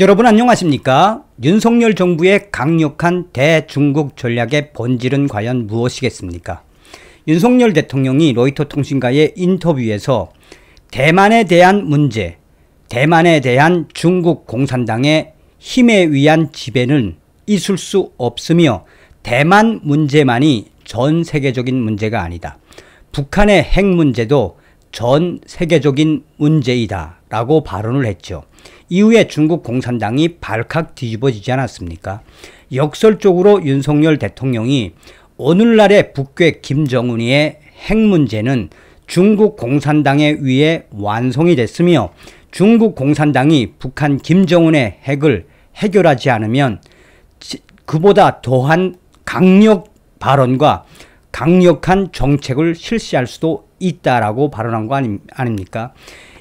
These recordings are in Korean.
여러분 안녕하십니까? 윤석열 정부의 강력한 대중국 전략의 본질은 과연 무엇이겠습니까? 윤석열 대통령이 로이터 통신과의 인터뷰에서 대만에 대한 문제, 대만에 대한 중국 공산당의 힘에 의한 지배는 있을 수 없으며 대만 문제만이 전 세계적인 문제가 아니다. 북한의 핵 문제도 전 세계적인 문제이다 라고 발언을 했죠. 이후에 중국 공산당이 발칵 뒤집어지지 않았습니까? 역설적으로 윤석열 대통령이 오늘날의 북괴 김정은의핵 문제는 중국 공산당에 의해 완성이 됐으며 중국 공산당이 북한 김정은의 핵을 해결하지 않으면 그보다 더한 강력 발언과 강력한 정책을 실시할 수도 있다라고 발언한 거 아닙니까?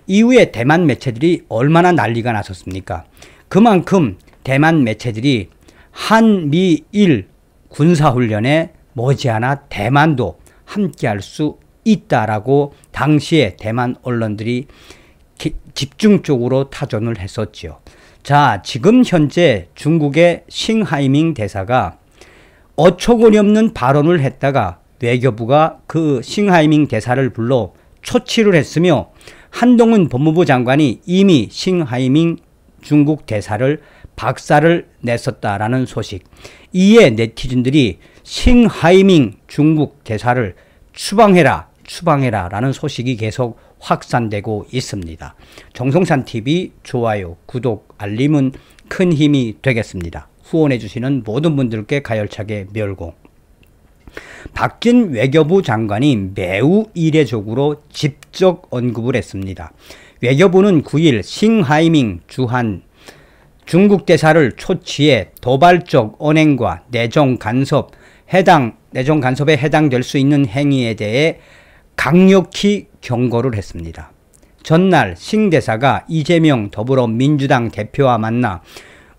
이후에 대만 매체들이 얼마나 난리가 났었습니까? 그만큼 대만 매체들이 한미일 군사훈련에 머지않아 대만도 함께할 수 있다라고 당시에 대만 언론들이 기, 집중적으로 타전을 했었지요. 자, 지금 현재 중국의 싱하이밍 대사가 어처구니 없는 발언을 했다가 외교부가 그 싱하이밍 대사를 불러 초치를 했으며 한동훈 법무부 장관이 이미 싱하이밍 중국 대사를 박사를 냈었다라는 소식. 이에 네티즌들이 싱하이밍 중국 대사를 추방해라, 추방해라 라는 소식이 계속 확산되고 있습니다. 정성산 TV 좋아요, 구독, 알림은 큰 힘이 되겠습니다. 후원해주시는 모든 분들께 가열차게 멸공. 박진 외교부 장관이 매우 이례적으로 직접 언급을 했습니다. 외교부는 9일 싱하이밍 주한 중국 대사를 초치해 도발적 언행과 내정 간섭, 해당 내정 간섭에 해당될 수 있는 행위에 대해 강력히 경고를 했습니다. 전날 싱 대사가 이재명 더불어민주당 대표와 만나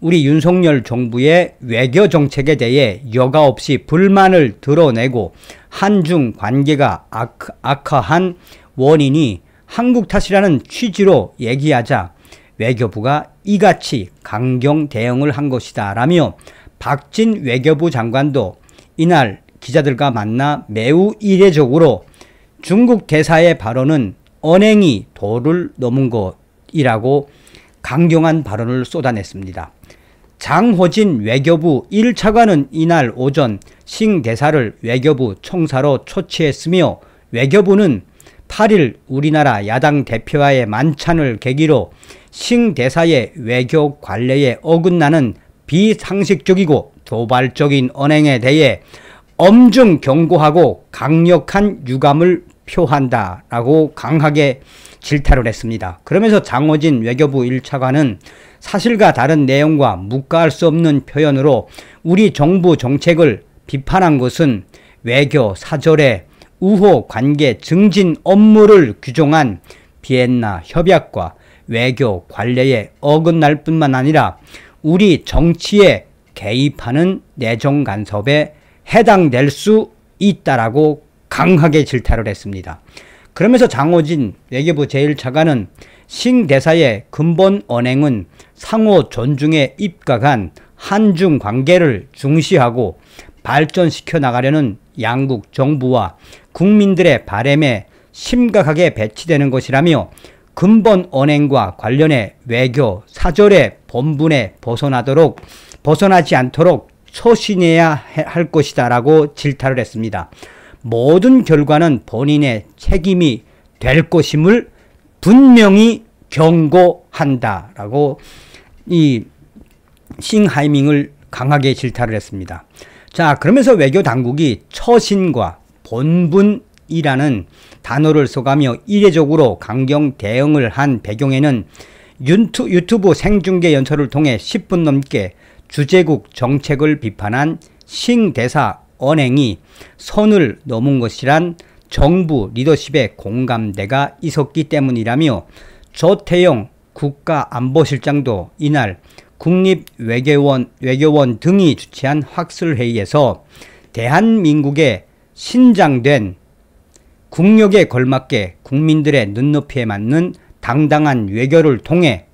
우리 윤석열 정부의 외교 정책에 대해 여과 없이 불만을 드러내고 한중 관계가 악화한 원인이 한국 탓이라는 취지로 얘기하자 외교부가 이같이 강경 대응을 한 것이다 라며 박진 외교부 장관도 이날 기자들과 만나 매우 이례적으로 중국 대사의 발언은 언행이 도를 넘은 것이라고 강경한 발언을 쏟아냈습니다. 장호진 외교부 1차관은 이날 오전 싱 대사를 외교부 총사로 초치했으며 외교부는 8일 우리나라 야당 대표와의 만찬을 계기로 싱 대사의 외교 관례에 어긋나는 비상식적이고 도발적인 언행에 대해 엄중 경고하고 강력한 유감을 표한다라고 강하게 질타를 했습니다. 그러면서 장호진 외교부 1차관은 사실과 다른 내용과 묵과할 수 없는 표현으로 우리 정부 정책을 비판한 것은 외교 사절의 우호 관계 증진 업무를 규정한 비엔나 협약과 외교 관례에 어긋날 뿐만 아니라 우리 정치에 개입하는 내정 간섭에 해당될 수 있다라고 강하게 질타를 했습니다. 그러면서 장호진 외교부 제1차관은 신대사의 근본 언행은 상호 존중에 입각한 한중 관계를 중시하고 발전시켜 나가려는 양국 정부와 국민들의 바램에 심각하게 배치되는 것이라며 근본 언행과 관련해 외교 사절의 본분에 벗어나도록 벗어나지 않도록 소신해야 할 것이다라고 질타를 했습니다. 모든 결과는 본인의 책임이 될 것임을 분명히 경고한다라고 이 싱하이밍을 강하게 질타를 했습니다. 자, 그러면서 외교 당국이 처신과 본분이라는 단어를 써가며 이례적으로 강경 대응을 한 배경에는 유튜, 유튜브 생중계 연설을 통해 10분 넘게 주제국 정책을 비판한 싱 대사 언행이 선을 넘은 것이란 정부 리더십의 공감대가 있었기 때문이라며 조태영 국가안보실장도 이날 국립외교원 외교원 등이 주최한 학술회의에서 대한민국의 신장된 국력에 걸맞게 국민들의 눈높이에 맞는 당당한 외교를 통해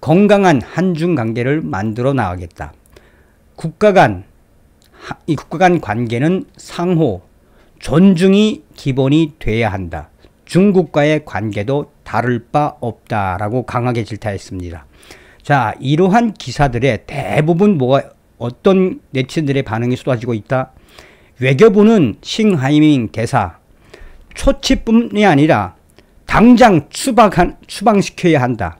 건강한 한중 관계를 만들어 나가겠다. 국가 간이 국가 간 관계는 상호 존중이 기본이 돼야 한다. 중국과의 관계도 다를 바 없다라고 강하게 질타했습니다. 자, 이러한 기사들의 대부분 뭐가 어떤 네티즌들의 반응이 쏟아지고 있다? 외교부는 싱하이밍 대사 초치뿐이 아니라 당장 추방한, 추방시켜야 한다.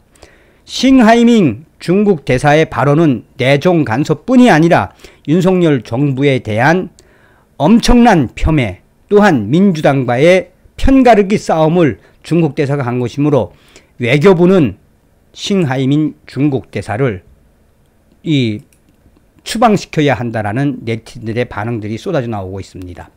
싱하이밍 중국 대사의 발언은 내종 간섭뿐이 아니라 윤석열 정부에 대한 엄청난 폄훼 또한 민주당과의 편가르기 싸움을 중국 대사가 한 것이므로 외교부는 싱하이민 중국 대사를 이 추방시켜야 한다라는 네티즌들의 반응들이 쏟아져 나오고 있습니다.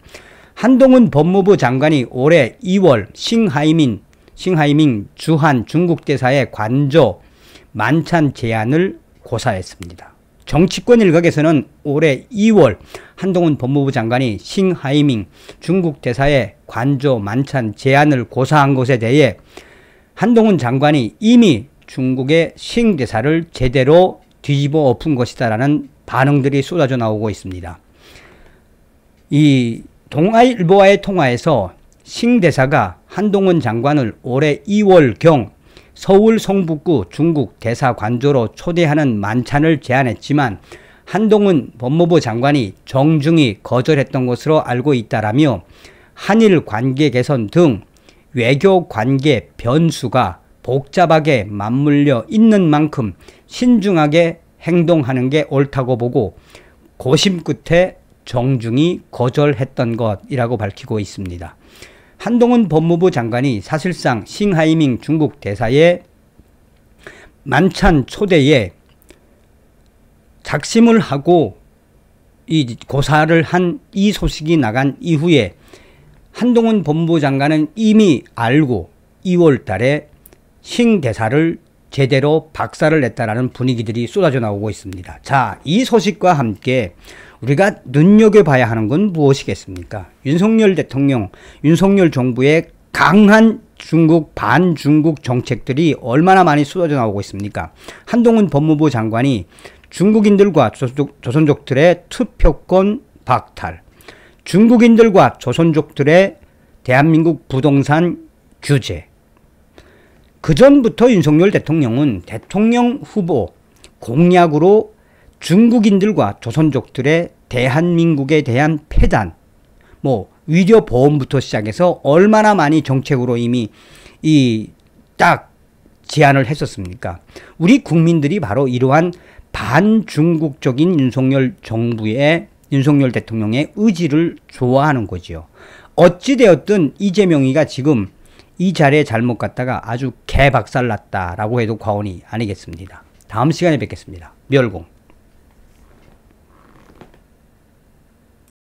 한동훈 법무부 장관이 올해 2월 싱하이민, 싱하이밍 주한 중국 대사의 관저 만찬 제안을 고사했습니다. 정치권 일각에서는 올해 2월 한동훈 법무부 장관이 싱하이밍 중국 대사의 관조 만찬 제안을 고사한 것에 대해 한동훈 장관이 이미 중국의 싱 대사를 제대로 뒤집어 엎은 것이다라는 반응들이 쏟아져 나오고 있습니다. 이 동아일보와의 통화에서 싱 대사가 한동훈 장관을 올해 2월경 서울 성북구 중국 대사관조로 초대하는 만찬을 제안했지만 한동훈 법무부 장관이 정중히 거절했던 것으로 알고 있다라며 한일 관계 개선 등 외교 관계 변수가 복잡하게 맞물려 있는 만큼 신중하게 행동하는 게 옳다고 보고 고심 끝에 정중히 거절했던 것이라고 밝히고 있습니다. 한동훈 법무부 장관이 사실상 싱하이밍 중국 대사의 만찬 초대에 작심을 하고 이 고사를 한 이 소식이 나간 이후에 한동훈 법무부 장관은 이미 알고 2월 달에 싱 대사를 제대로 박살을 냈다라는 분위기들이 쏟아져 나오고 있습니다. 자, 이 소식과 함께 우리가 눈여겨봐야 하는 건 무엇이겠습니까? 윤석열 대통령, 윤석열 정부의 강한 중국 반중국 정책들이 얼마나 많이 쏟아져 나오고 있습니까? 한동훈 법무부 장관이 중국인들과 조선족, 들의 투표권 박탈, 중국인들과 조선족들의 대한민국 부동산 규제. 그 전부터 윤석열 대통령은 대통령 후보 공약으로 중국인들과 조선족들의 대한민국에 대한 폐단, 뭐위조 보험부터 시작해서 얼마나 많이 정책으로 이미 이 딱 제안을 했었습니까? 우리 국민들이 바로 이러한 반중국적인 윤석열 정부의 윤석열 대통령의 의지를 좋아하는 거지요. 어찌되었든 이재명이가 지금 이 자리에 잘못 갔다가 아주 개박살났다라고 해도 과언이 아니겠습니다. 다음 시간에 뵙겠습니다. 멸공.